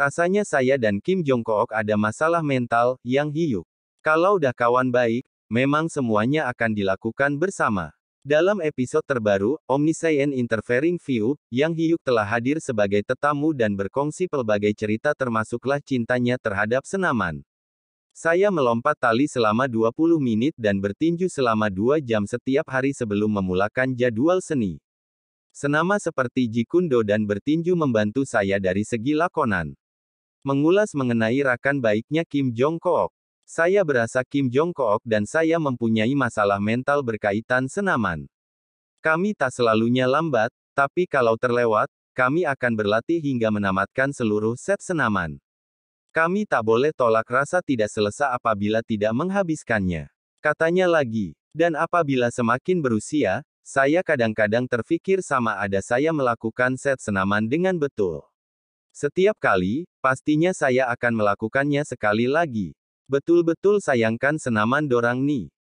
Rasanya saya dan Kim Jong Kook ada masalah mental, yang hiu. Kalau udah kawan baik, memang semuanya akan dilakukan bersama. Dalam episode terbaru, Omniscient Interfering View, Yang Hyuk telah hadir sebagai tetamu dan berkongsi pelbagai cerita termasuklah cintanya terhadap senaman. Saya melompat tali selama 20 menit dan bertinju selama 2 jam setiap hari sebelum memulakan jadwal seni. Senama seperti Jikundo dan bertinju membantu saya dari segi lakonan. Mengulas mengenai rakan baiknya Kim Jong Kook. Saya berasa Kim Jong Kook dan saya mempunyai masalah mental berkaitan senaman. Kami tak selalunya lambat, tapi kalau terlewat, kami akan berlatih hingga menamatkan seluruh set senaman. Kami tak boleh tolak rasa tidak selesa apabila tidak menghabiskannya. Katanya lagi, dan apabila semakin berusia, saya kadang-kadang terfikir sama ada saya melakukan set senaman dengan betul. Setiap kali, pastinya saya akan melakukannya sekali lagi. Betul-betul sayangkan senaman dorang nih.